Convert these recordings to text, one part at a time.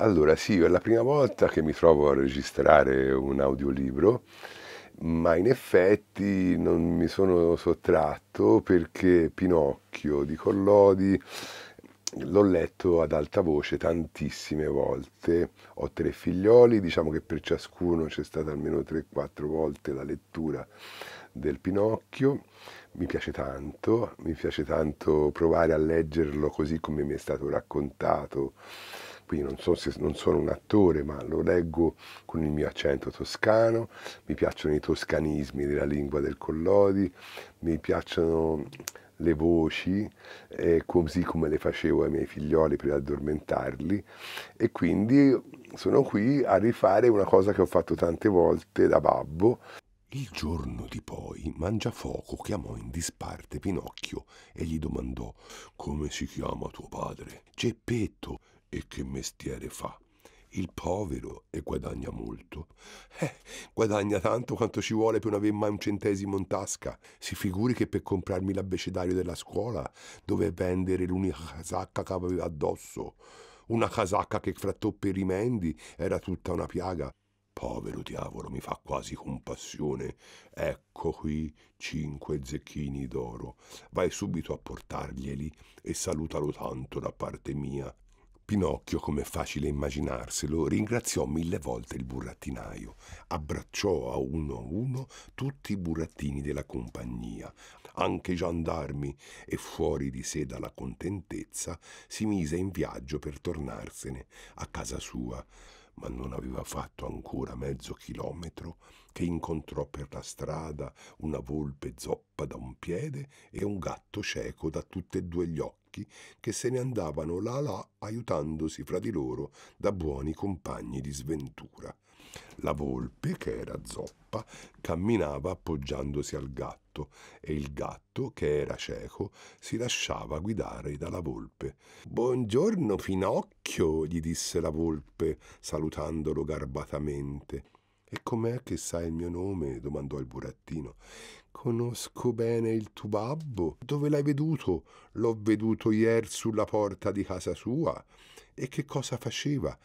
Allora, sì, è la prima volta che mi trovo a registrare un audiolibro, ma in effetti non mi sono sottratto perché Pinocchio di Collodi l'ho letto ad alta voce tantissime volte. Ho tre figlioli, diciamo che per ciascuno c'è stata almeno 3-4 volte la lettura del Pinocchio. Mi piace tanto, mi piace tanto provare a leggerlo così come mi è stato raccontato qui non, so se, non sono un attore, ma lo leggo con il mio accento toscano, mi piacciono i toscanismi della lingua del Collodi, mi piacciono le voci, eh, così come le facevo ai miei figlioli per addormentarli e quindi sono qui a rifare una cosa che ho fatto tante volte da babbo. Il giorno di poi Mangiafoco chiamò in disparte Pinocchio e gli domandò come si chiama tuo padre? Geppetto e che mestiere fa. Il povero, e guadagna molto, eh, guadagna tanto quanto ci vuole per non aver mai un centesimo in tasca. Si figuri che per comprarmi l'abbecedario della scuola dove vendere l'unica casacca che aveva addosso. Una casacca che fra toppe e rimendi era tutta una piaga. Povero diavolo, mi fa quasi compassione. Ecco qui cinque zecchini d'oro. Vai subito a portarglieli e salutalo tanto da parte mia. Pinocchio, come è facile immaginarselo, ringraziò mille volte il burattinaio, abbracciò a uno a uno tutti i burattini della compagnia, anche i gendarmi, e fuori di sé dalla contentezza si mise in viaggio per tornarsene a casa sua, ma non aveva fatto ancora mezzo chilometro che incontrò per la strada una volpe zoppa da un piede e un gatto cieco da tutte e due gli occhi Sciacchi che se ne andavano là là aiutandosi fra di loro da buoni compagni di sventura. La volpe, che era zoppa, camminava appoggiandosi al gatto e il gatto, che era cieco, si lasciava guidare dalla volpe. Buongiorno, Finocchio, gli disse la volpe, salutandolo garbatamente. E com'è che sai il mio nome? domandò il burattino. Conosco bene il tuo babbo. Dove l'hai veduto? L'ho veduto ieri sulla porta di casa sua. E che cosa faceva?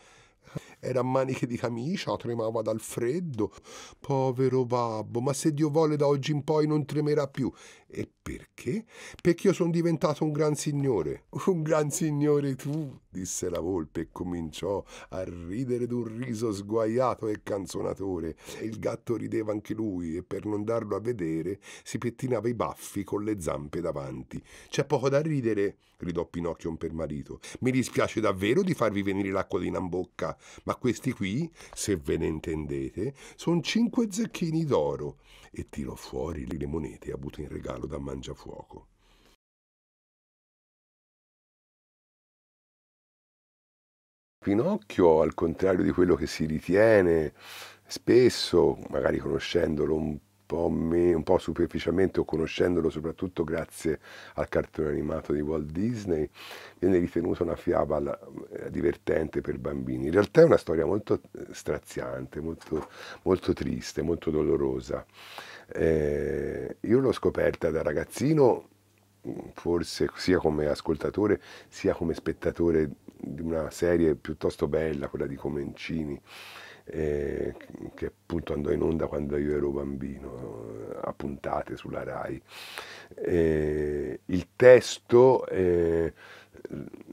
Era a maniche di camicia, tremava dal freddo. Povero babbo, ma se Dio vuole da oggi in poi non tremerà più. E perché? Perché io sono diventato un gran signore. Un gran signore tu, disse la volpe e cominciò a ridere d'un riso sguaiato e canzonatore. Il gatto rideva anche lui e per non darlo a vedere si pettinava i baffi con le zampe davanti. C'è poco da ridere, gridò Pinocchio per marito. Mi dispiace davvero di farvi venire l'acquolina in bocca, ma questi qui, se ve ne intendete, sono cinque zecchini d'oro. E tirò fuori le monete avute in regalo da Mangiafuoco. Pinocchio, al contrario di quello che si ritiene spesso, magari conoscendolo un po', me, un po superficialmente o conoscendolo soprattutto grazie al cartone animato di Walt Disney, viene ritenuta una fiaba eh, divertente per bambini. In realtà è una storia molto eh, straziante, molto, molto triste, molto dolorosa. Eh, io l'ho scoperta da ragazzino forse sia come ascoltatore sia come spettatore di una serie piuttosto bella, quella di Comencini, eh, che appunto andò in onda quando io ero bambino, eh, a puntate sulla RAI. Eh, il testo eh,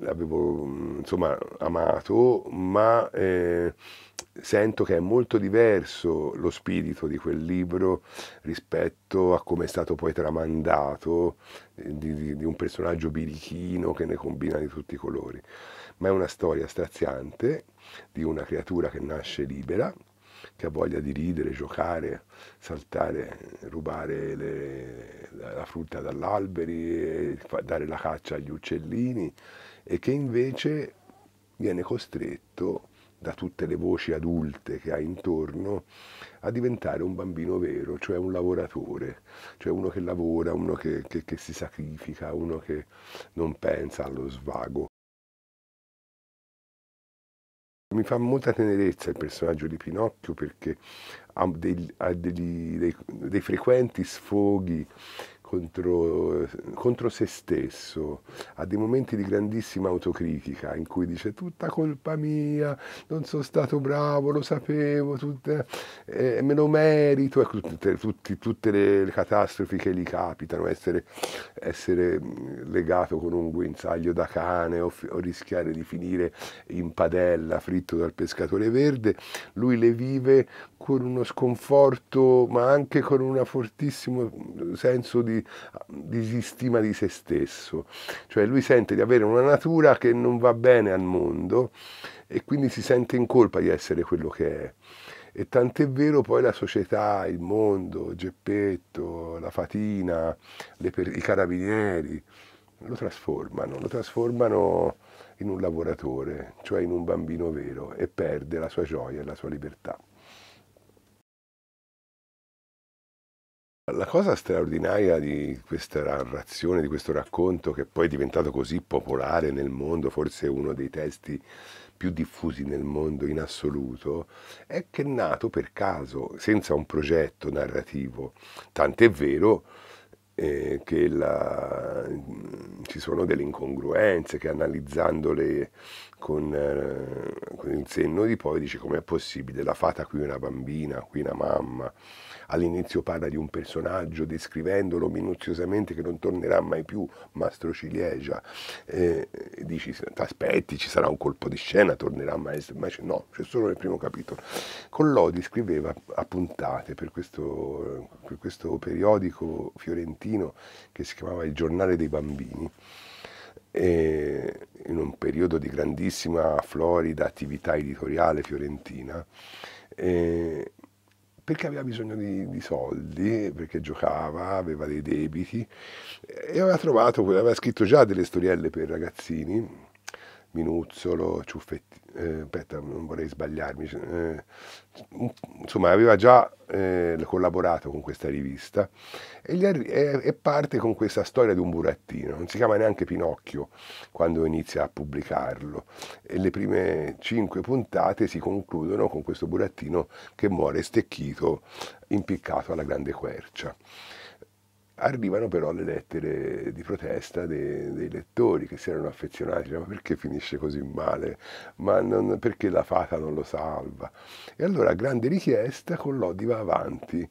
l'avevo insomma amato, ma eh, sento che è molto diverso lo spirito di quel libro rispetto a come è stato poi tramandato eh, di, di, di un personaggio birichino che ne combina di tutti i colori ma è una storia straziante di una creatura che nasce libera, che ha voglia di ridere, giocare, saltare, rubare le, la frutta dagli alberi, dare la caccia agli uccellini e che invece viene costretto da tutte le voci adulte che ha intorno a diventare un bambino vero, cioè un lavoratore, cioè uno che lavora, uno che, che, che si sacrifica, uno che non pensa allo svago, mi fa molta tenerezza il personaggio di Pinocchio perché ha, dei, ha degli, dei, dei frequenti sfoghi Contro, contro, se stesso, a dei momenti di grandissima autocritica in cui dice tutta colpa mia, non sono stato bravo, lo sapevo, tutte, eh, me lo merito, ecco, tutte, tutte, tutte, le catastrofi che gli capitano, essere, essere mm, legato con un guinzaglio da cane o, o, rischiare di finire in padella fritto dal pescatore verde, lui le vive con uno, sconforto, ma anche con un fortissimo senso di disistima di se stesso. Cioè lui sente di avere una natura che non va bene al mondo e quindi si sente in colpa di essere quello che è. E tant'è vero poi la società, il mondo, Geppetto, la fatina, per- i carabinieri, lo trasformano, lo trasformano in un lavoratore, cioè in un bambino vero, e perde la sua gioia e la sua libertà. La cosa straordinaria di questa narrazione, di questo racconto, che poi è diventato così popolare nel mondo, forse uno dei testi più diffusi nel mondo in assoluto, è che è nato per caso, senza un progetto narrativo. Tant'è vero eh, che la, ci sono delle incongruenze che analizzando le, con, eh, con il senno di poi dice com'è possibile, la fata qui una bambina, qui una mamma, all'inizio parla di un personaggio descrivendolo minuziosamente che non tornerà mai più, Mastro Ciliegia, eh, dici aspetti ci sarà un colpo di scena, tornerà mai, invece no, c'è solo nel primo capitolo. Collodi scriveva a puntate per questo, per questo periodico fiorentino che si chiamava Il giornale dei bambini, e in un periodo di grandissima florida attività editoriale fiorentina, eh, perché aveva bisogno di, di, soldi, perché giocava, aveva dei debiti e aveva trovato, aveva scritto già delle storielle per ragazzini Minuzzolo, Ciuffetti, eh, aspetta, non vorrei sbagliarmi, eh, insomma aveva già eh, collaborato con questa rivista e, arri- e, e, parte con questa storia di un burattino, non si chiama neanche Pinocchio quando inizia a pubblicarlo e le prime cinque puntate si concludono con questo burattino che muore stecchito, impiccato alla grande quercia. Arrivano però le lettere di protesta dei, dei lettori che si erano affezionati, ma perché finisce così male? Ma non, perché la fata non lo salva? E allora grande richiesta, con l'Odi va avanti.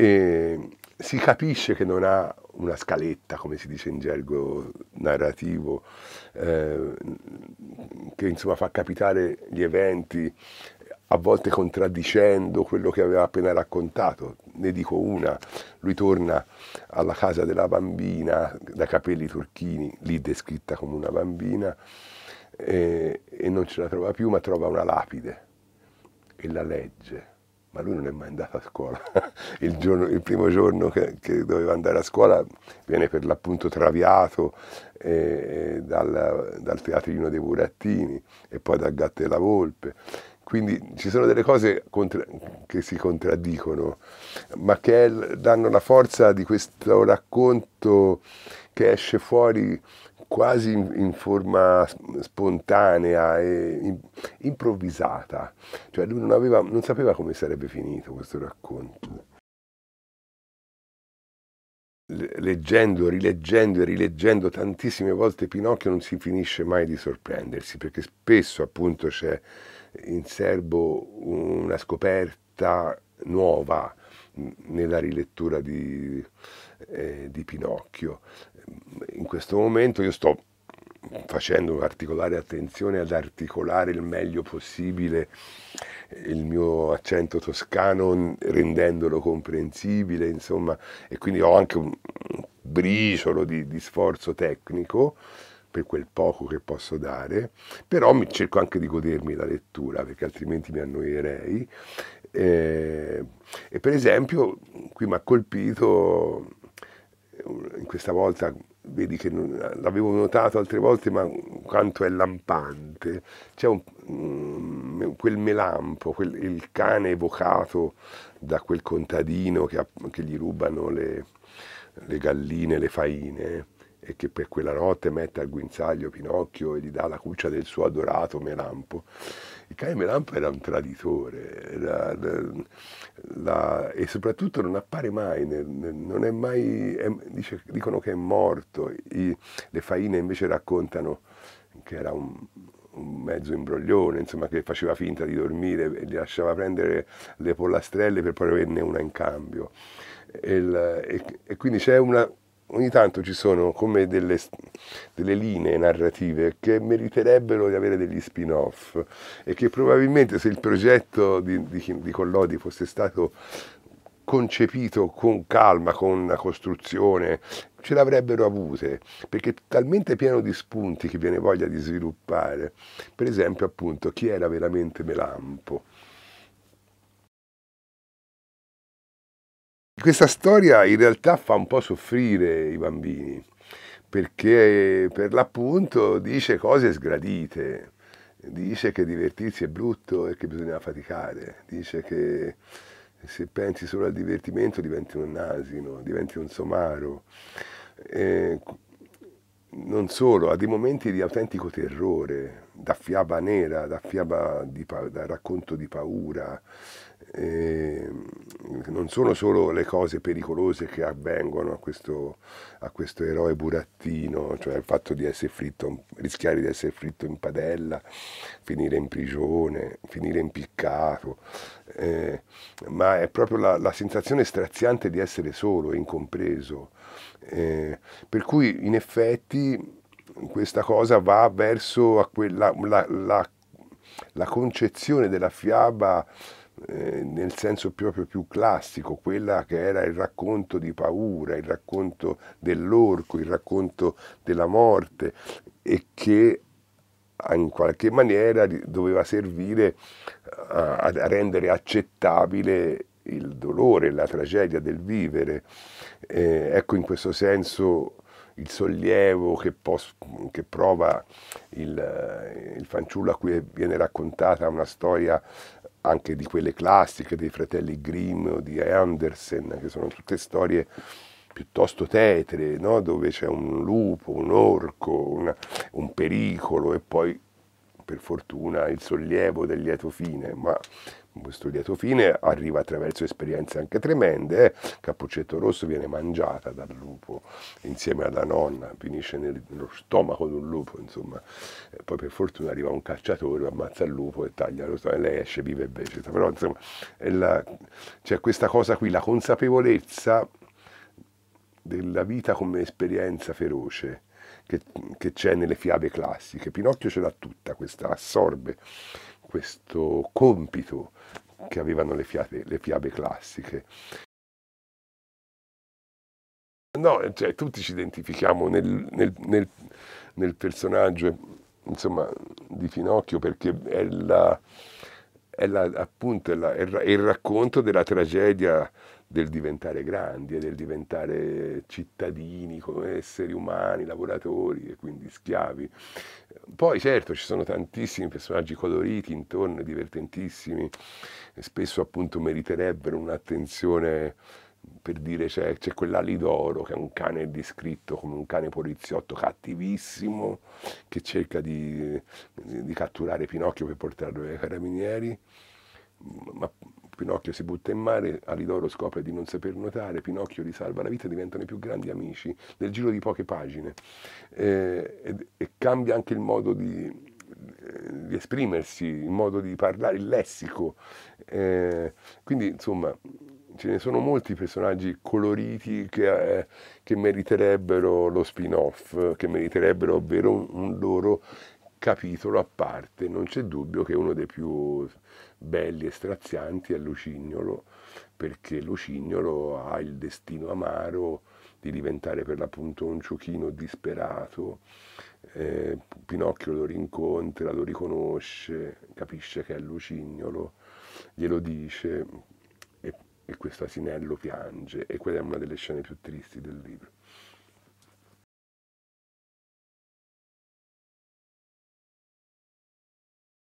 E si capisce che non ha una scaletta, come si dice in gergo narrativo, eh, che insomma fa capitare gli eventi a volte contraddicendo quello che aveva appena raccontato. Ne dico una, lui torna alla casa della bambina da capelli turchini, lì descritta come una bambina, e, e non ce la trova più, ma trova una lapide e la legge. Ma lui non è mai andato a scuola. Il, giorno, il primo giorno che, che, doveva andare a scuola viene per l'appunto traviato eh, dal, dal teatrino dei Burattini e poi da Gatte e la Volpe quindi ci sono delle cose contra- che si contraddicono, ma che è, danno la forza di questo racconto che esce fuori quasi in, in forma spontanea e in, improvvisata. Cioè lui non, aveva, non sapeva come sarebbe finito questo racconto. Leggendo, rileggendo e rileggendo tantissime volte Pinocchio non si finisce mai di sorprendersi perché spesso appunto c'è in serbo una scoperta nuova mm, nella rilettura di, eh, di Pinocchio. In questo momento io sto facendo particolare attenzione ad articolare il meglio possibile eh, il mio accento toscano rendendolo comprensibile, insomma, e quindi ho anche un briciolo di, di sforzo tecnico per quel poco che posso dare, però mi cerco anche di godermi la lettura perché altrimenti mi annoierei. Eh, e per esempio, qui mi ha colpito, in questa volta vedi che non, l'avevo notato altre volte, ma quanto è lampante, c'è un, mm, quel melampo, quel, il cane evocato da quel contadino che, che gli rubano le, le galline, le faine e che per quella notte mette al guinzaglio Pinocchio e gli dà la cuccia del suo adorato Melampo. Il cane Melampo era un traditore era, la, eh, la, e soprattutto non appare mai, non è mai è, dice, dicono che è morto, I, le faine invece raccontano che era un, un mezzo imbroglione, insomma, che faceva finta di dormire e gli lasciava prendere le pollastrelle per poi averne una in cambio. e, e, e quindi c'è una, ogni tanto ci sono come delle, delle, linee narrative che meriterebbero di avere degli spin-off e che probabilmente se il progetto di, di, di Collodi fosse stato concepito con calma, con una costruzione, ce l'avrebbero avute, perché è talmente pieno di spunti che viene voglia di sviluppare. Per esempio appunto chi era veramente Melampo? Questa storia in realtà fa un po' soffrire i bambini, perché per l'appunto dice cose sgradite, dice che divertirsi è brutto e che bisogna faticare, dice che se pensi solo al divertimento diventi un asino, diventi un somaro. Eh, non solo, ha dei momenti di autentico terrore, da fiaba nera, da fiaba di, da racconto di paura, eh, non sono solo le cose pericolose che avvengono a questo, a questo, eroe burattino, cioè il fatto di essere fritto, rischiare di essere fritto in padella, finire in prigione, finire impiccato, eh, ma è proprio la, la, sensazione straziante di essere solo, incompreso. Eh, per cui in effetti questa cosa va verso quella, la, la, la concezione della fiaba eh, nel senso proprio più classico, quella che era il racconto di paura, il racconto dell'orco, il racconto della morte e che ah, in qualche maniera doveva servire a, rendere accettabile il dolore, la tragedia del vivere. Eh, ecco in questo senso il sollievo che, pos- che prova il, eh, il, fanciullo a cui viene raccontata una storia anche di quelle classiche dei fratelli Grimm o di Andersen, che sono tutte storie piuttosto tetre, no? dove c'è un lupo, un orco, una, un pericolo e poi per fortuna il sollievo del lieto fine, ma questo lieto fine arriva attraverso esperienze anche tremende. Eh? Cappuccetto Rosso viene mangiata dal lupo insieme alla nonna, finisce nello stomaco di un lupo, insomma. E eh, poi per fortuna arriva un cacciatore, ammazza il lupo e taglia lo stomaco e lei esce, vive e vegeta. Però insomma c'è cioè questa cosa qui, la consapevolezza della vita come esperienza feroce che, che c'è nelle fiabe classiche. Pinocchio ce l'ha tutta, questa assorbe questo compito che avevano le fiabe, le fiabe classiche. No, cioè, tutti ci identifichiamo nel, nel, nel, nel personaggio insomma, di Pinocchio perché è, la, è, la, appunto, è, la, è il racconto della tragedia del diventare grandi e del diventare cittadini come esseri umani, lavoratori e quindi schiavi. Poi certo ci sono tantissimi personaggi coloriti intorno, divertentissimi, spesso appunto meriterebbero un'attenzione per dire c'è, c'è quell'alidoro che è un cane descritto come un cane poliziotto cattivissimo che cerca di, di catturare Pinocchio per portarlo ai carabinieri, ma Pinocchio si butta in mare, Alidoro scopre di non saper nuotare, Pinocchio gli salva la vita e diventano i più grandi amici nel giro di poche pagine. Eh, e, e, cambia anche il modo di, di, esprimersi, il modo di parlare, il lessico. Eh, quindi insomma ce ne sono molti personaggi coloriti che, eh, che meriterebbero lo spin-off, che meriterebbero ovvero un, un loro capitolo a parte. Non c'è dubbio che è uno dei più belli e strazianti a l'ucignolo, perché l'ucignolo ha il destino amaro di diventare per l'appunto un ciuchino disperato. Eh, Pinocchio lo rincontra, lo riconosce, capisce che è l'ucignolo, glielo dice e, e questo asinello piange e quella è una delle scene più tristi del libro.